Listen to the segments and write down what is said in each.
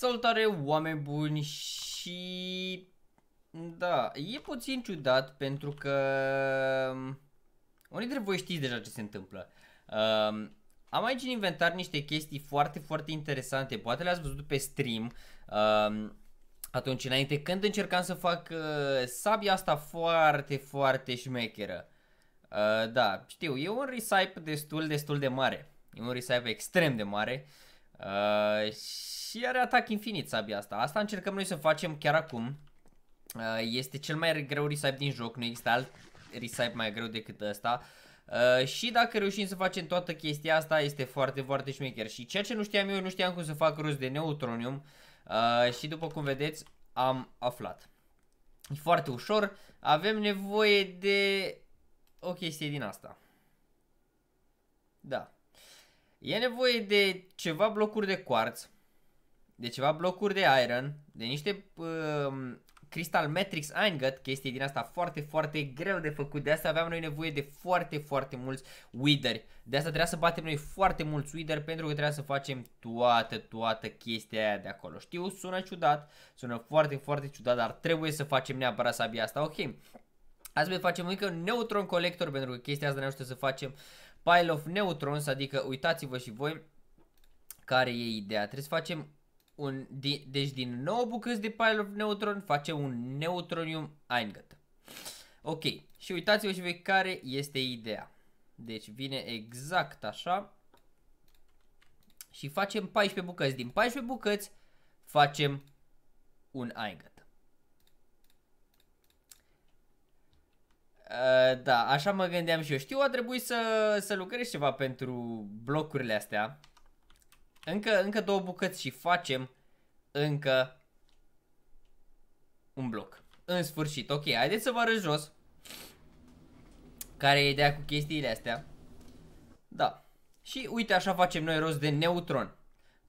Salutare oameni buni și... Da, e puțin ciudat pentru că... Um, unii dintre voi știți deja ce se întâmplă. Um, am aici în inventar niște chestii foarte, foarte interesante. Poate le-ați văzut pe stream. um, atunci înainte când încercam să fac uh, sabia asta foarte, foarte șmecheră. Uh, da, știu, e un recipe destul, destul de mare. E un recipe extrem de mare. Uh, Uh, și are atac infinit sabia asta. Asta încercăm noi să facem chiar acum. Uh, este cel mai greu resipe din joc, nu există alt resipe mai greu decât ăsta. Uh, și dacă reușim să facem toată chestia asta, este foarte, foarte șmecher. Și ceea ce nu știam eu, nu știam cum să fac rost de neutronium. Uh, și după cum vedeți, am aflat. E foarte ușor. Avem nevoie de o chestie din asta. Da. E nevoie de ceva blocuri de quartz, de ceva blocuri de iron, de niște uh, Crystal Matrix Eingut, chestii din asta foarte, foarte greu de făcut. De asta aveam noi nevoie de foarte, foarte mulți witheri. De asta trebuia să batem noi foarte mulți witheri pentru că trebuia să facem toată, toată chestia aia de acolo. Știu, sună ciudat, sună foarte, foarte ciudat, dar trebuie să facem neapărat sabia asta. Ok, Azi mai facem încă un neutron collector pentru că chestia asta ne ajută să facem Pile of Neutrons, adică uitați-vă și voi care e ideea. Trebuie să facem un, de, deci din 9 bucăți de Pile of Neutron facem un Neutronium Eingat. Ok, și uitați-vă și voi care este ideea. Deci vine exact așa și facem 14 bucăți. Din 14 bucăți facem un Eingat. Uh, da, așa mă gândeam și eu. Știu, a trebuit să, să lucrez ceva pentru blocurile astea. Încă, încă două bucăți și facem încă un bloc. În sfârșit, ok, haideți să vă arăt jos. Care e ideea cu chestiile astea. Da. Și uite așa facem noi rost de neutron.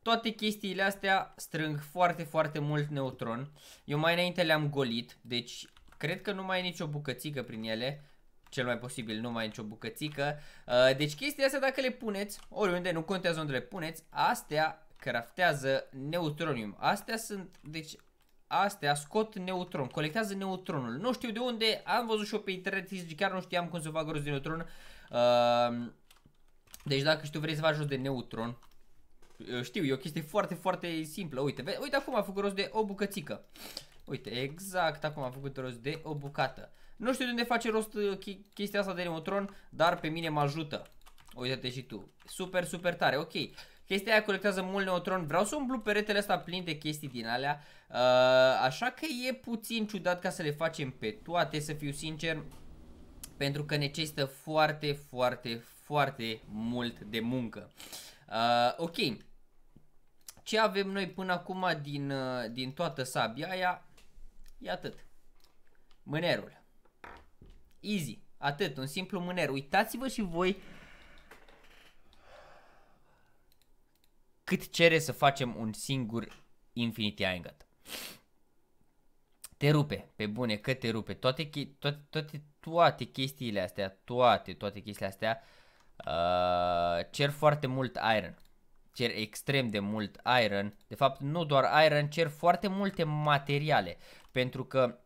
Toate chestiile astea strâng foarte, foarte mult neutron. Eu mai înainte le-am golit, deci Cred că nu mai e nicio bucățică prin ele cel mai posibil, nu mai e nicio bucățică. Uh, deci chestia asta dacă le puneți, oriunde, nu contează unde le puneți, astea craftează neutronium. Astea sunt, deci, astea scot neutron, colectează neutronul. Nu știu de unde, am văzut și eu pe internet, chiar nu știam cum să fac rost de neutron. Uh, deci dacă știu tu vrei să faci rost de neutron, uh, știu, e o chestie foarte, foarte simplă. Uite, uite acum a făcut rost de o bucățică. Uh, Uite, exact acum am făcut rost de o bucată. Nu știu de unde face rost uh, chestia asta de neutron, dar pe mine mă ajută. Uite-te și tu. Super, super tare, ok. Chestia aia colectează mult neutron. Vreau să umplu peretele astea plin de chestii din alea. Uh, așa că e puțin ciudat ca să le facem pe toate, să fiu sincer. Pentru că necesită foarte, foarte, foarte mult de muncă. Uh, ok. Ce avem noi până acum din, uh, din toată sabia aia? E atât. Mânerul. Easy. Atât, un simplu mâner. Uitați-vă și voi cât cere să facem un singur Infinity Angle. Te rupe, pe bune, că te rupe. Toate, toate, toate, toate chestiile astea, toate, toate chestiile astea uh, cer foarte mult iron. Cer extrem de mult iron. De fapt, nu doar iron, cer foarte multe materiale. Pentru că,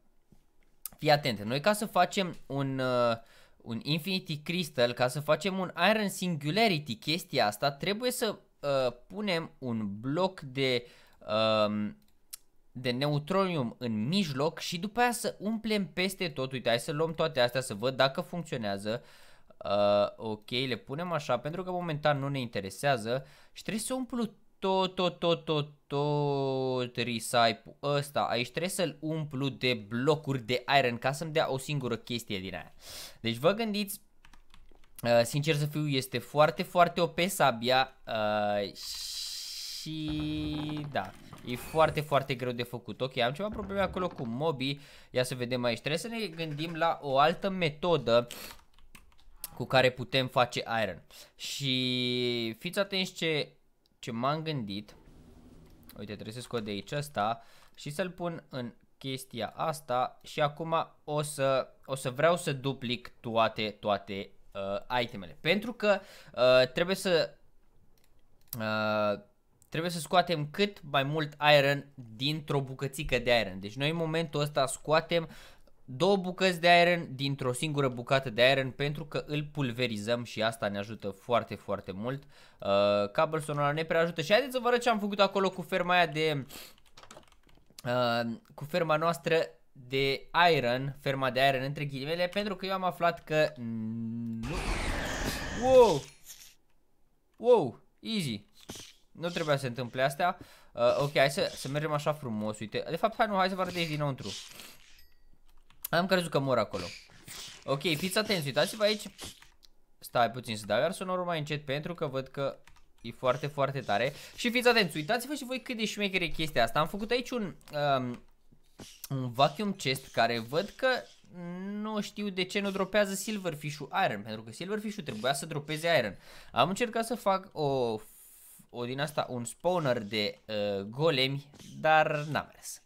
fii atent, noi ca să facem un, uh, un Infinity Crystal, ca să facem un Iron Singularity, chestia asta, trebuie să uh, punem un bloc de... Uh, de neutronium în mijloc și după aia să umplem peste tot. Uite, hai să luăm toate astea să văd dacă funcționează. Uh, ok, le punem așa pentru că momentan nu ne interesează și trebuie să umplu tot, tot, tot, tot, tot recipe ăsta. Aici trebuie să-l umplu de blocuri de iron ca să-mi dea o singură chestie din aia. Deci vă gândiți, uh, sincer să fiu, este foarte, foarte OP sabia uh, și da, e foarte, foarte greu de făcut. Ok, am ceva probleme acolo cu mobii, ia să vedem aici. Trebuie să ne gândim la o altă metodă cu care putem face iron. Și fiți atenți ce ce m-am gândit, uite trebuie să scot de aici asta și să-l pun în chestia asta și acum o să, o să vreau să duplic toate, toate uh, itemele. Pentru că uh, trebuie să uh, trebuie să scoatem cât mai mult iron dintr-o bucățică de iron. Deci noi în momentul ăsta scoatem două bucăți de iron dintr-o singură bucată de iron pentru că îl pulverizăm și asta ne ajută foarte, foarte mult. Uh, Cobblestone ăla ne prea ajută și haideți să vă arăt ce am făcut acolo cu ferma aia de... Uh, cu ferma noastră de iron, ferma de iron între ghilimele, pentru că eu am aflat că... Nu. Wow! Wow! Easy! Nu trebuia să se întâmple astea. Uh, ok, hai să, să mergem așa frumos, uite. De fapt, hai nu, hai să vă arăt de aici dinăuntru. Am crezut că mor acolo. Ok, fiți atenți, uitați-vă aici. Stai puțin să dau iar sonorul mai încet pentru că văd că E foarte, foarte tare. Și fiți atenți, uitați-vă și voi cât de șmecher e chestia asta. Am făcut aici un, um, un vacuum chest care văd că nu știu de ce nu dropează Silverfish-ul Iron, pentru că Silverfish-ul trebuia să dropeze Iron. Am încercat să fac o, o din asta, un spawner de uh, golemi, dar n-a mers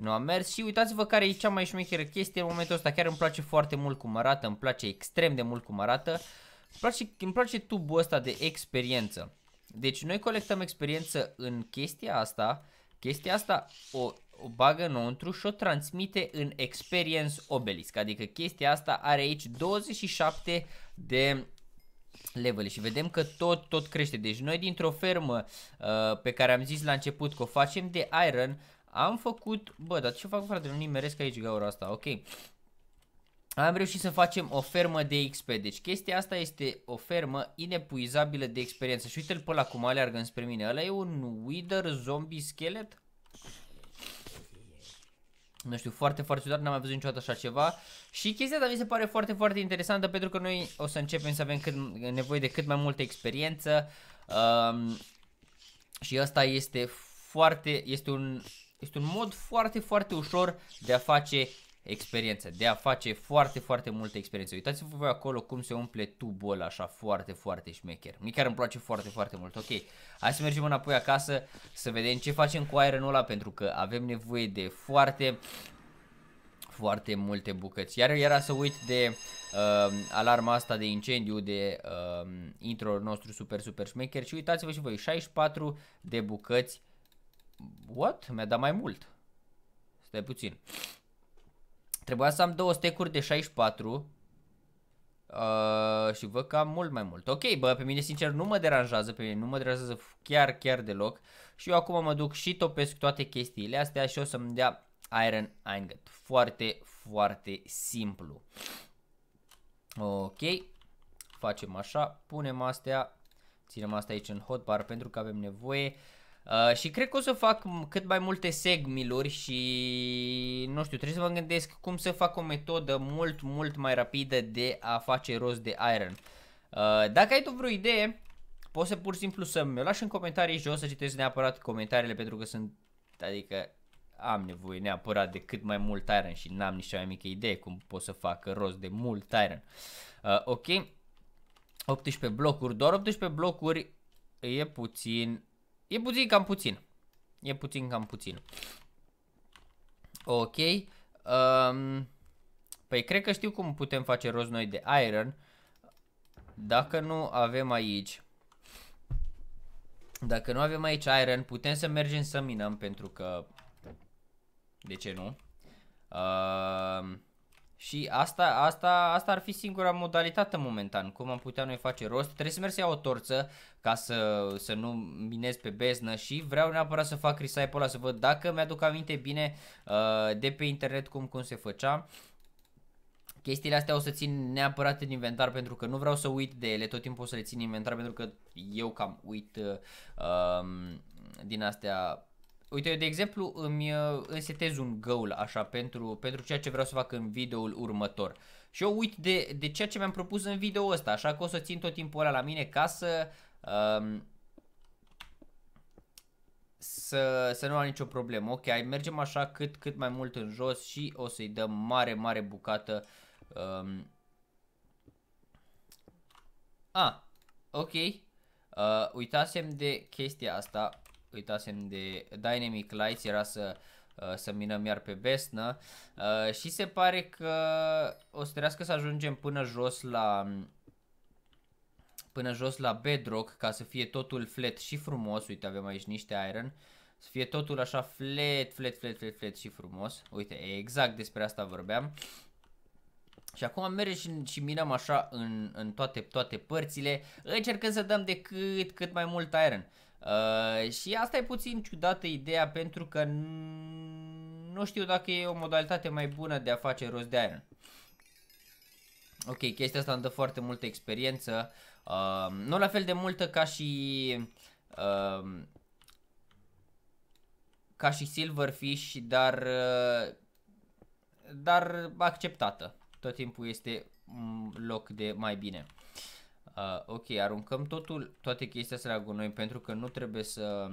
nu a mers și uitați-vă care e cea mai șmecheră chestie în momentul ăsta, chiar îmi place foarte mult cum arată, îmi place extrem de mult cum arată, îmi place, îmi place tubul ăsta de experiență. Deci noi colectăm experiență în chestia asta, chestia asta o, o bagă înăuntru și o transmite în Experience Obelisk, adică chestia asta are aici 27 de level și vedem că tot, tot crește. Deci noi dintr-o fermă uh, pe care am zis la început că o facem de iron, am făcut, bă, dar ce fac frate, nu nimeresc aici gaura asta, ok. Am reușit să facem o fermă de XP, deci chestia asta este o fermă inepuizabilă de experiență. Și uite-l pe ăla cum aleargă înspre mine, ăla e un Wither Zombie Skelet? Nu știu, foarte, foarte ciudat, n-am mai văzut niciodată așa ceva Și chestia asta mi se pare foarte, foarte interesantă Pentru că noi o să începem să avem cât, nevoie de cât mai multă experiență um, Și asta este foarte, este un este un mod foarte, foarte ușor de a face experiență, de a face foarte, foarte multe experiențe. Uitați-vă voi acolo cum se umple tubul ăla așa foarte, foarte șmecher. Mie chiar îmi place foarte, foarte mult. Ok, hai să mergem înapoi acasă să vedem ce facem cu aerul ăla pentru că avem nevoie de foarte, foarte multe bucăți. Iar era să uit de uh, alarma asta de incendiu, de uh, intro nostru super, super șmecher și uitați-vă și voi, 64 de bucăți What? Mi-a dat mai mult. Stai puțin. Trebuia să am două stecuri de 64. Uh, și văd că am mult mai mult. Ok, bă, pe mine sincer nu mă deranjează, pe mine nu mă deranjează chiar, chiar deloc. Și eu acum mă duc și topesc toate chestiile astea și o să-mi dea Iron Ingot. Foarte, foarte simplu. Ok, facem așa, punem astea, ținem asta aici în hotbar pentru că avem nevoie. Uh, Uh, și cred că o să fac cât mai multe segmiluri și nu știu, trebuie să mă gândesc cum să fac o metodă mult, mult mai rapidă de a face rost de iron. Uh, dacă ai tu vreo idee, poți să pur și simplu să-mi lași în comentarii și o să citesc neapărat comentariile pentru că sunt, adică am nevoie neapărat de cât mai mult iron și n-am nici cea mai mică idee cum pot să fac rost de mult iron. Uh, ok, 18 blocuri, doar 18 blocuri e puțin E puțin cam puțin. E puțin cam puțin. Ok. Um, păi cred că știu cum putem face rost noi de iron. Dacă nu avem aici... Dacă nu avem aici iron, putem să mergem să minăm pentru că... De ce nu? Uh, și asta, asta, asta ar fi singura modalitate momentan, cum am putea noi face rost. Trebuie să merg să iau o torță ca să, să nu minez pe beznă și vreau neapărat să fac risipe ăla, să văd dacă mi-aduc aminte bine uh, de pe internet cum, cum se făcea. Chestiile astea o să țin neapărat în inventar pentru că nu vreau să uit de ele, tot timpul o să le țin în inventar pentru că eu cam uit uh, um, din astea Uite, eu de exemplu uh, îmi setez un goal așa pentru, pentru ceea ce vreau să fac în videoul următor. Și eu uit de, de ceea ce mi-am propus în video ăsta, așa că o să țin tot timpul ăla la mine ca să, um, să, să nu am nicio problemă. Ok, mergem așa cât, cât mai mult în jos și o să-i dăm mare, mare bucată. Um, a, ah, ok. Uh, uitasem de chestia asta uitasem de Dynamic Lights, era să uh, să minăm iar pe Besnă uh, și se pare că o să trească să ajungem până jos la până jos la bedrock ca să fie totul flat și frumos, uite avem aici niște iron, să fie totul așa flat, flat, flat, flat, flat și frumos, uite exact despre asta vorbeam. Și acum mergem și, și minăm așa în, în toate, toate părțile, încercând să dăm de cât, cât mai mult iron. Uh, Uh, și asta e puțin ciudată ideea pentru că nu știu dacă e o modalitate mai bună de a face rost de iron. Ok, chestia asta îmi dă foarte multă experiență. Uh, nu la fel de multă ca și... Uh, ca și Silverfish, dar... Uh, dar acceptată. Tot timpul este loc de mai bine. Uh, Uh, ok, aruncăm totul, toate chestia astea la gunoi pentru că nu trebuie să,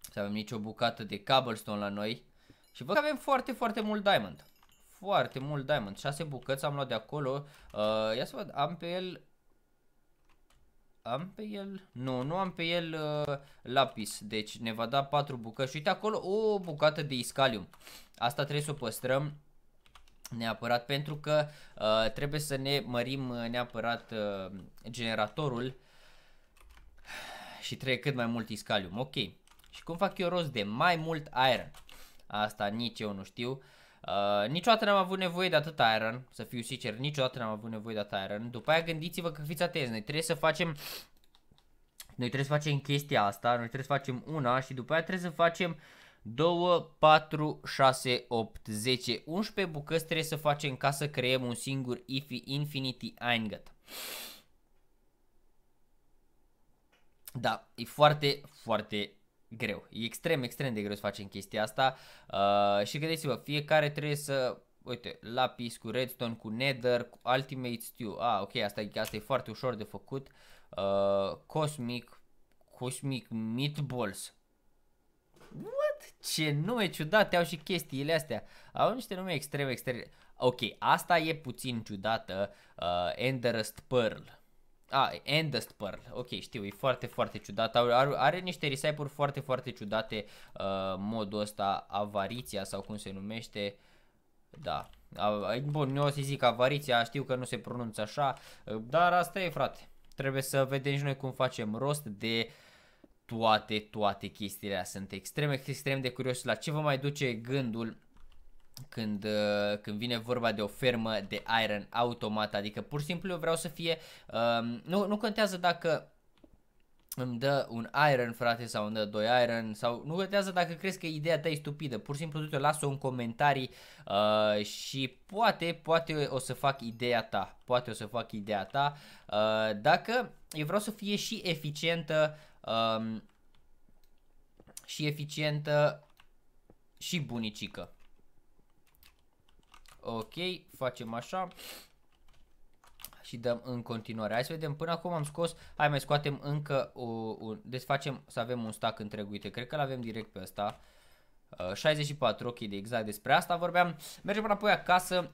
să avem nicio bucată de cobblestone la noi. Și văd că avem foarte, foarte mult diamond. Foarte mult diamond. 6 bucăți am luat de acolo. Uh, ia să văd, am pe el... Am pe el? Nu, nu am pe el uh, lapis. Deci ne va da 4 bucăți. Și uite acolo o bucată de iscalium. Asta trebuie să o păstrăm neapărat pentru că uh, trebuie să ne mărim uh, neapărat uh, generatorul și trebuie cât mai mult iscalium. Ok. Și cum fac eu rost de mai mult iron? Asta nici eu nu știu. Uh, niciodată n-am avut nevoie de atât iron, să fiu sincer, niciodată n-am avut nevoie de atât iron. După aia gândiți-vă că fiți atenți, noi trebuie să facem noi trebuie să facem chestia asta, noi trebuie să facem una și după aia trebuie să facem uh, 2, 4, 6, 8, 10, 11 bucăți trebuie să facem ca să creăm un singur ifi infinity einget. Da, e foarte, foarte greu. E extrem, extrem de greu să facem chestia asta uh, și credeți vă fiecare trebuie să, uite, lapis cu redstone, cu nether, cu ultimate stew. Ah, ok, asta, asta e foarte ușor de făcut. Uh, cosmic, cosmic meatballs ce nume ciudate au și chestiile astea. Au niște nume extrem, extrem. Ok, asta e puțin ciudată, uh, Enderest Pearl. Ah, Endest Pearl, ok, știu, e foarte, foarte ciudat, are, are niște risipe foarte, foarte ciudate, uh, modul ăsta, avariția sau cum se numește, da, a, bun, nu o să zic avariția, știu că nu se pronunță așa, uh, dar asta e, frate, trebuie să vedem și noi cum facem rost de toate, toate chestiile astea. Sunt extrem, extrem de curios la ce vă mai duce gândul când, uh, când vine vorba de o fermă de iron automat, adică pur și simplu eu vreau să fie, um, nu, nu contează dacă îmi dă un iron, frate, sau îmi dă doi iron, sau nu contează dacă crezi că ideea ta e stupidă, pur și simplu du-te, lasă-o în comentarii uh, și poate, poate o să fac ideea ta, poate o să fac ideea ta, uh, dacă eu vreau să fie și eficientă uh, um, și eficientă și bunicică. Ok, facem așa și dăm în continuare. Hai să vedem, până acum am scos, hai mai scoatem încă, o, o, deci facem să avem un stack întreg, uite, cred că l-avem direct pe ăsta. Uh, 64, ok, de exact despre asta vorbeam. Mergem înapoi acasă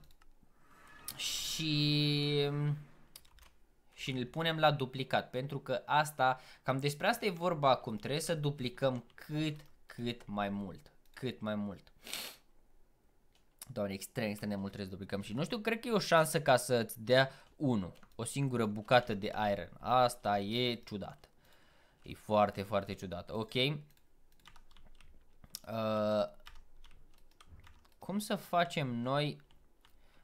și și îl punem la duplicat pentru că asta, cam despre asta e vorba acum, trebuie să duplicăm cât, cât mai mult, cât mai mult. Doamne, extrem, extrem de mult trebuie să duplicăm și nu știu, cred că e o șansă ca să-ți dea 1, o singură bucată de iron. Asta e ciudat. E foarte, foarte ciudat. Ok. Uh, cum să facem noi?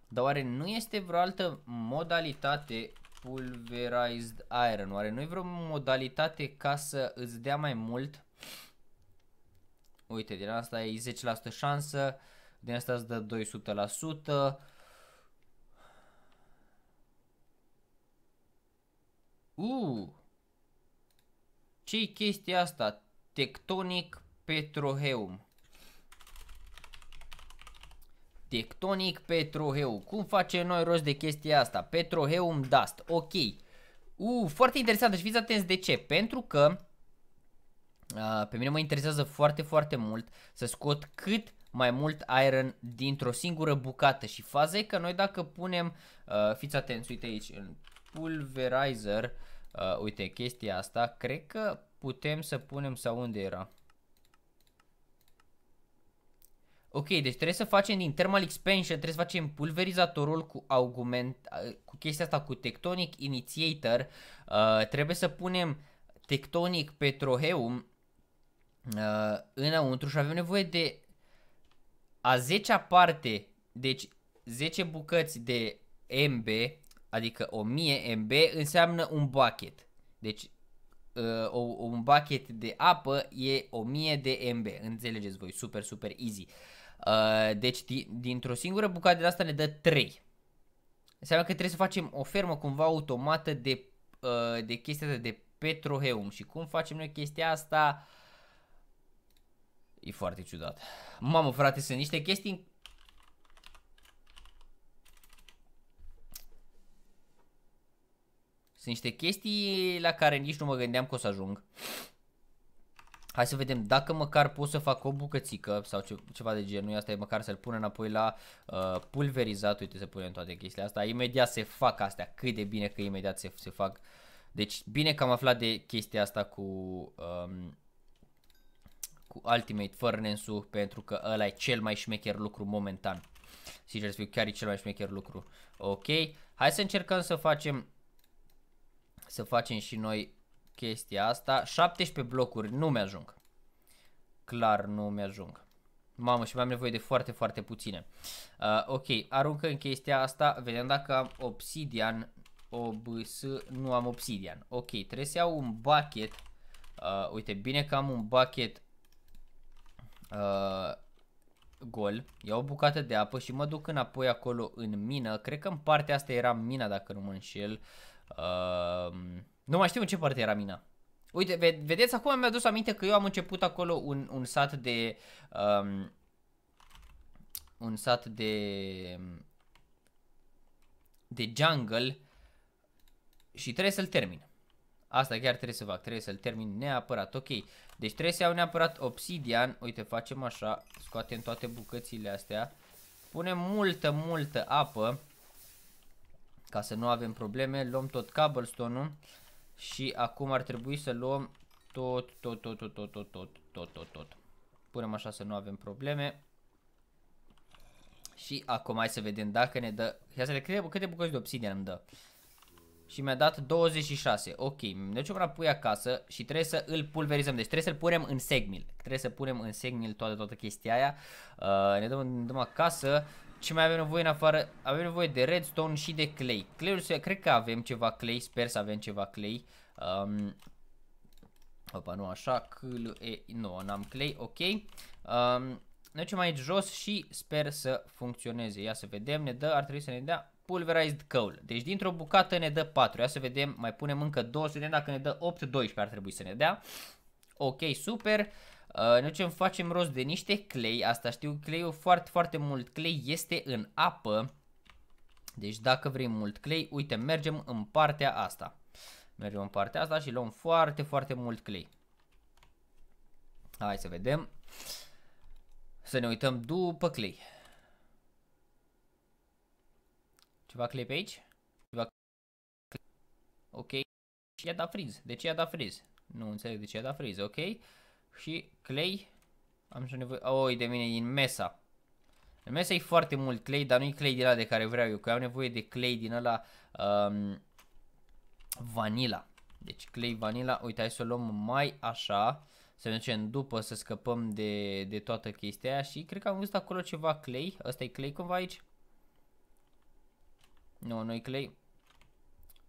Dar oare nu este vreo altă modalitate Pulverized Iron. Oare nu-i vreo modalitate ca să îți dea mai mult? Uite, din asta e 10% șansă, din asta îți dă 200%. Uuu! Uh, ce-i chestia asta? Tectonic Petroheum. Tectonic Petroheu. Cum facem noi rost de chestia asta? Petroheum Dust. Ok. U, uh, foarte interesant. Deci fiți atenți de ce. Pentru că uh, pe mine mă interesează foarte, foarte mult să scot cât mai mult iron dintr-o singură bucată. Și faza e că noi dacă punem, uh, fiți atenți, uite aici, în pulverizer, uh, uite chestia asta, cred că putem să punem sau unde era. Ok, deci trebuie să facem din thermal expansion, trebuie să facem pulverizatorul cu augment, cu chestia asta, cu tectonic initiator, uh, trebuie să punem tectonic petroheum uh, înăuntru și avem nevoie de a 10-a parte, deci 10 bucăți de MB, adică 1000 MB, înseamnă un bucket. Deci uh, un bucket de apă e 1000 de MB, înțelegeți voi, super, super easy. Uh, Uh, deci dintr-o singură bucată de asta ne dă 3. Înseamnă că trebuie să facem o fermă cumva automată de, uh, de chestia de petroheum. Și cum facem noi chestia asta? E foarte ciudat. Mamă frate, sunt niște chestii Sunt niște chestii la care nici nu mă gândeam că o să ajung. Hai să vedem dacă măcar pot să fac o bucățică sau ce, ceva de genul, asta e măcar să-l pun înapoi la uh, pulverizat, uite să punem toate chestiile astea, imediat se fac astea, cât de bine că imediat se, se fac, deci bine că am aflat de chestia asta cu, um, cu Ultimate furnace pentru că ăla e cel mai șmecher lucru momentan, sincer să fiu, chiar e cel mai șmecher lucru, ok, hai să încercăm să facem, să facem și noi chestia asta. 17 blocuri, nu mi-ajung. Clar nu mi-ajung. Mamă, și mai am nevoie de foarte, foarte puține. Uh, ok, aruncă în chestia asta, vedem dacă am obsidian, obs, nu am obsidian. Ok, trebuie să iau un bucket. Uh, uite, bine că am un bucket uh, gol, iau o bucată de apă și mă duc înapoi acolo în mină. Cred că în partea asta era mina, dacă nu mă înșel. Uh, nu mai știu în ce parte era mina. Uite, ve- vedeți, acum mi-a dus aminte că eu am început acolo un, un sat de... Um, un sat de... de jungle și trebuie să-l termin. Asta chiar trebuie să fac, trebuie să-l termin neapărat, ok. Deci trebuie să iau neapărat obsidian, uite facem așa, scoatem toate bucățile astea, punem multă, multă apă, ca să nu avem probleme, luăm tot cobblestone-ul și acum ar trebui să luăm tot, tot, tot, tot, tot, tot, tot, tot, tot, tot. Punem așa să nu avem probleme. Și acum hai să vedem dacă ne dă... Ia să vedem câte, câte bucăți de obsidian îmi dă. Și mi-a dat 26. Ok, ne ducem la pui acasă și trebuie să îl pulverizăm. Deci trebuie să-l punem în segmil. Trebuie să punem în segmil toată, toată chestia aia. Uh, ne, dăm, ne dăm acasă ce mai avem nevoie în afară? Avem nevoie de redstone și de clay. clay se cred că avem ceva clay, sper să avem ceva clay. Um, opa, nu așa, cl e, nu, n-am clay, ok. Um, ducem aici jos și sper să funcționeze. Ia să vedem, ne dă, ar trebui să ne dea pulverized coal. Deci dintr-o bucată ne dă 4. Ia să vedem, mai punem încă 2, să vedem dacă ne dă 8, 12 ar trebui să ne dea. Ok, super. Uh, ne ducem, facem rost de niște clay, asta știu, clay-ul foarte, foarte mult Clay este în apă. Deci dacă vrem mult clay, uite, mergem în partea asta. Mergem în partea asta și luăm foarte, foarte mult clay. Hai să vedem. Să ne uităm după clay. Ceva clay pe aici? Ceva clay. Ok. Și i-a dat friz. De ce i-a dat friz? Nu înțeleg de ce i-a dat friz, ok? și clay. Am și nevoie, oh, de mine, din mesa. În mesa e foarte mult clay, dar nu e clay din ăla de care vreau eu, că am nevoie de clay din ăla um, vanila. Deci clay vanila, uite hai să o luăm mai așa, să ne ducem după să scăpăm de, de toată chestia aia și cred că am văzut acolo ceva clay, ăsta e clay cumva aici? Nu, nu e clay.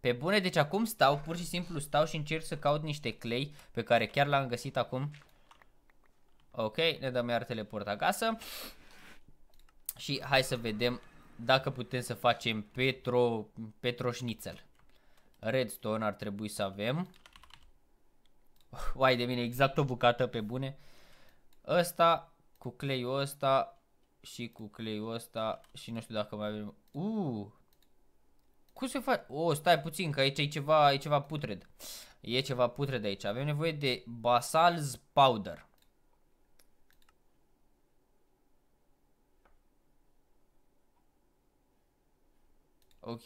Pe bune, deci acum stau, pur și simplu stau și încerc să caut niște clay pe care chiar l-am găsit acum. Ok, ne dăm iar teleport acasă. Și hai să vedem dacă putem să facem petro, petroșnițel. Redstone ar trebui să avem. Uai de mine, exact o bucată pe bune. Ăsta, cu cleiul ăsta și cu cleiul ăsta și nu știu dacă mai avem... Uuu! Cum se face? O, oh, stai puțin că aici e ceva, e ceva putred. E ceva putred aici. Avem nevoie de basals powder. Ok.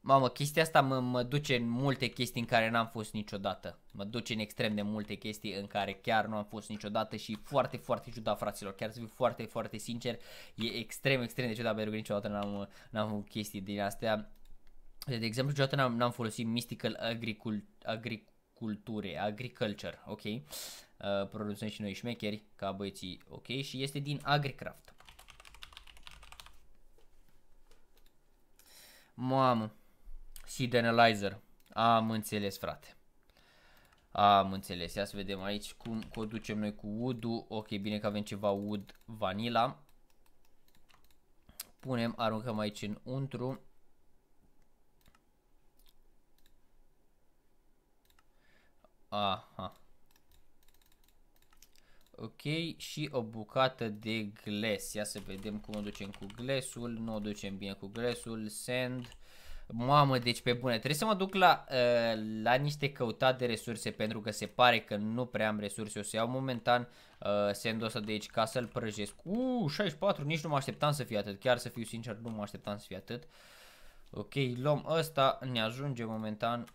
Mamă, chestia asta mă, mă duce în multe chestii în care n-am fost niciodată. Mă duce în extrem de multe chestii în care chiar nu am fost niciodată și foarte, foarte ciudat, fraților. Chiar să fiu foarte, foarte sincer, e extrem, extrem de ciudat pentru că niciodată n-am, n-am avut chestii din astea. De exemplu, niciodată n-am, n-am folosit Mystical Agricul, agric, agriculture, agriculture, ok? Uh, producem și noi șmecheri ca băieții, ok? Și este din Agricraft. Mamă, seed analyzer. Am înțeles, frate. Am înțeles. Ia să vedem aici cum conducem noi cu wood-ul. Ok, bine că avem ceva wood vanilla. Punem, aruncăm aici în untru. Aha. Ok, și o bucată de gles. Ia să vedem cum o ducem cu glesul. Nu o ducem bine cu glesul. Send. Mamă, deci pe bune. Trebuie să mă duc la, uh, la niște căutat de resurse pentru că se pare că nu prea am resurse. O să iau momentan uh, eh, send-ul ăsta de aici ca să-l prăjesc. Uh, 64, nici nu mă așteptam să fie atât. Chiar să fiu sincer, nu mă așteptam să fie atât. Ok, luăm ăsta, ne ajunge momentan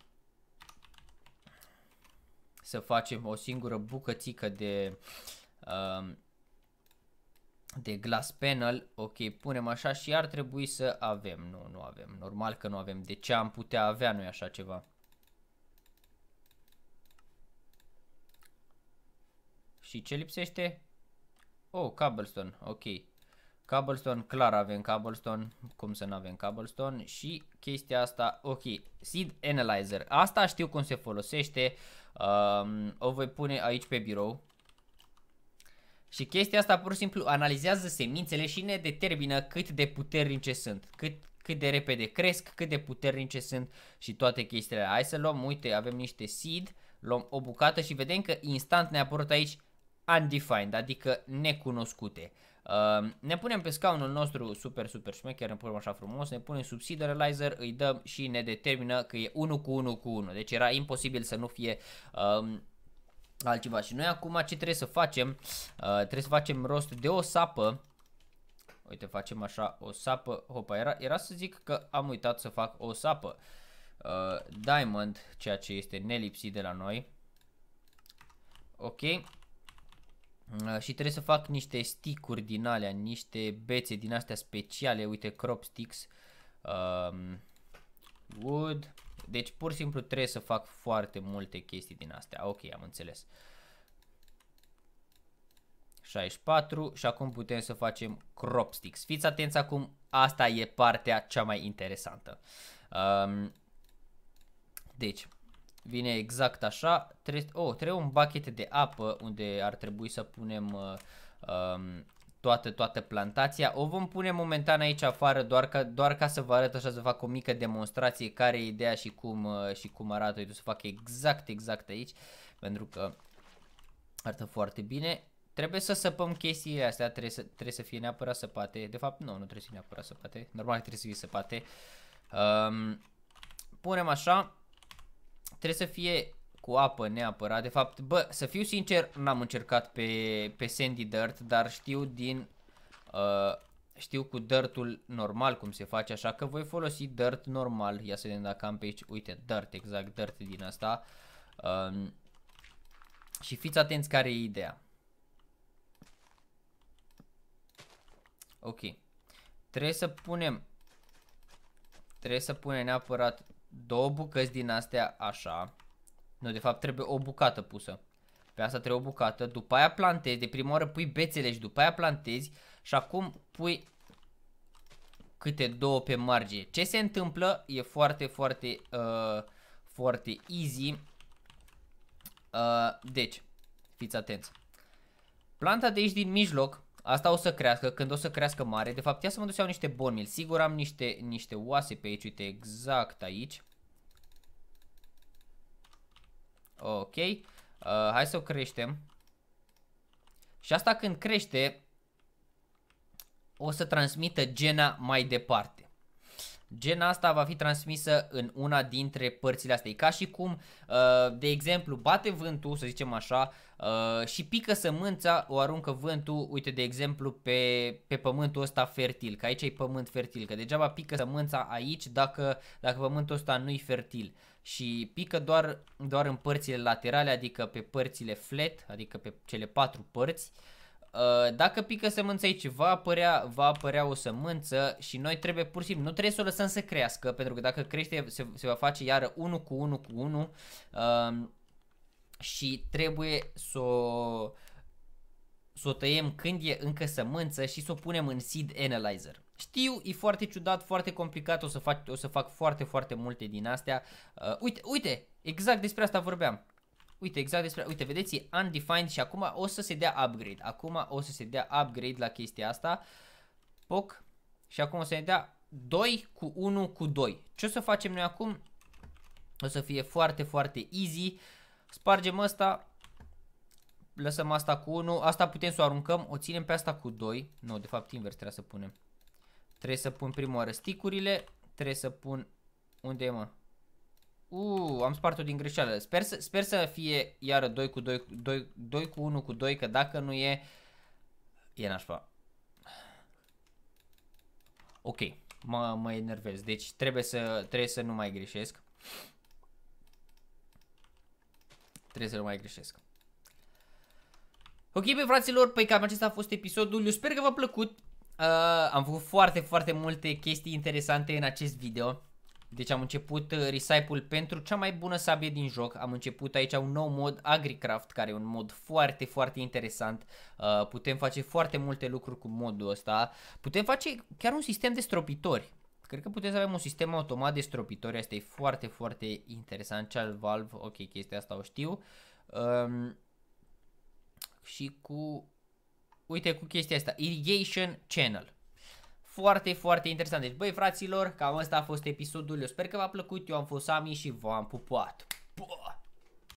să facem o singură bucățică de, um, de glass panel. Ok, punem așa și ar trebui să avem. Nu, nu avem. Normal că nu avem. De ce am putea avea noi așa ceva? Și ce lipsește? Oh, cobblestone, ok. Cobblestone, clar avem cobblestone, cum să nu avem cobblestone și chestia asta, ok, seed analyzer. Asta știu cum se folosește, Um, o voi pune aici pe birou. Și chestia asta pur și simplu analizează semințele și ne determină cât de puternice sunt, cât, cât de repede cresc, cât de puternice sunt și toate chestiile. Hai să luăm, uite, avem niște seed, luăm o bucată și vedem că instant ne-a aici undefined, adică necunoscute. Ehm, ne punem pe scaunul nostru super, super șmecher, ne punem așa frumos, ne punem sub seed analyzer, îi dăm și ne determină că e 1 cu 1 cu 1. Deci era imposibil să nu fie... Um, altceva și noi acum ce trebuie să facem uh, trebuie să facem rost de o sapă uite facem așa o sapă hopa era, era să zic că am uitat să fac o sapă uh, diamond ceea ce este nelipsit de la noi ok Mm, și trebuie să fac niște sticuri din alea, niște bețe din astea speciale, uite crop sticks, um, wood, deci pur și simplu trebuie să fac foarte multe chestii din astea, ok am înțeles. 64 și acum putem să facem crop sticks. Fiți atenți acum, asta e partea cea mai interesantă. Um, deci, vine exact așa. Tre oh, trebuie un bucket de apă unde ar trebui să punem uh, um, toată, toată plantația. O vom pune momentan aici afară doar ca, doar ca să vă arăt așa să fac o mică demonstrație care e ideea și cum, uh, și cum arată. Eu să fac exact, exact aici pentru că arată foarte bine. Trebuie să săpăm chestiile astea, trebuie să, trebuie să fie neapărat săpate. De fapt, nu, nu trebuie să fie neapărat săpate. Normal trebuie să fie săpate. Um, punem așa. Trebuie să fie cu apă neapărat. De fapt, bă, să fiu sincer, n-am încercat pe, pe Sandy Dirt, dar știu din... Uh, știu cu dirtul normal cum se face, așa că voi folosi dirt normal. Ia să vedem dacă am pe aici, uite, dirt, exact, dirt din asta. Um, și fiți atenți care e ideea. Ok. Trebuie să punem... Trebuie să punem neapărat două bucăți din astea așa. Nu, de fapt trebuie o bucată pusă. Pe asta trebuie o bucată, după aia plantezi, de prima oară pui bețele și după aia plantezi și acum pui câte două pe margine. Ce se întâmplă e foarte, foarte, uh, foarte easy. Uh, deci, fiți atenți. Planta de aici din mijloc, asta o să crească, când o să crească mare, de fapt ia să mă duc să iau niște bonmil, sigur am niște, niște oase pe aici, uite exact aici. Ok. Uh, hai să o creștem. Și asta când crește, o să transmită gena mai departe. Gena asta va fi transmisă în una dintre părțile astea. E ca și cum, uh, de exemplu, bate vântul, să zicem așa, uh, și pică sămânța, o aruncă vântul, uite, de exemplu, pe, pe pământul ăsta fertil, că aici e pământ fertil, că degeaba pică sămânța aici dacă, dacă pământul ăsta nu-i fertil și pică doar, doar în părțile laterale, adică pe părțile flat, adică pe cele patru părți. Uh, dacă pică sămânța aici, va apărea, va apărea o sămânță și noi trebuie pur și simplu, nu trebuie să o lăsăm să crească, pentru că dacă crește se, se va face iară 1 cu 1 cu 1 um, uh, și trebuie să o să o tăiem când e încă sămânță și să o punem în seed analyzer. Știu, e foarte ciudat, foarte complicat, o să fac, o să fac foarte, foarte multe din astea. Uh, uite, uite, exact despre asta vorbeam. Uite, exact despre, uite, vedeți, e undefined și acum o să se dea upgrade. Acum o să se dea upgrade la chestia asta. Poc. Și acum o să ne dea 2 cu 1 cu 2. Ce o să facem noi acum? O să fie foarte, foarte easy. Spargem asta, Lăsăm asta cu 1. Asta putem să o aruncăm. O ținem pe asta cu 2. Nu, de fapt invers trebuie să punem. Trebuie să pun prima oară sticurile. Trebuie să pun... Unde e, mă? Uh, am spart-o din greșeală. Sper să, sper să fie iară 2 cu 2, 2, 2 cu 1 cu 2, că dacă nu e... E nașpa. Ok, mă, mă enervez. Deci trebuie să, trebuie să nu mai greșesc. Trebuie să nu mai greșesc. Ok, băi fraților, păi cam acesta a fost episodul, eu sper că v-a plăcut uh, Am făcut foarte, foarte multe chestii interesante în acest video Deci am început uh, recipe pentru cea mai bună sabie din joc Am început aici un nou mod, Agricraft, care e un mod foarte, foarte interesant uh, Putem face foarte multe lucruri cu modul ăsta Putem face chiar un sistem de stropitori Cred că putem să avem un sistem automat de stropitori, asta e foarte, foarte interesant, cel Valve, ok, chestia asta o știu um, și cu, uite cu chestia asta, Irrigation Channel. Foarte, foarte interesant. Deci, băi, fraților, cam asta a fost episodul. Eu sper că v-a plăcut. Eu am fost Sami și v-am pupat. Puh!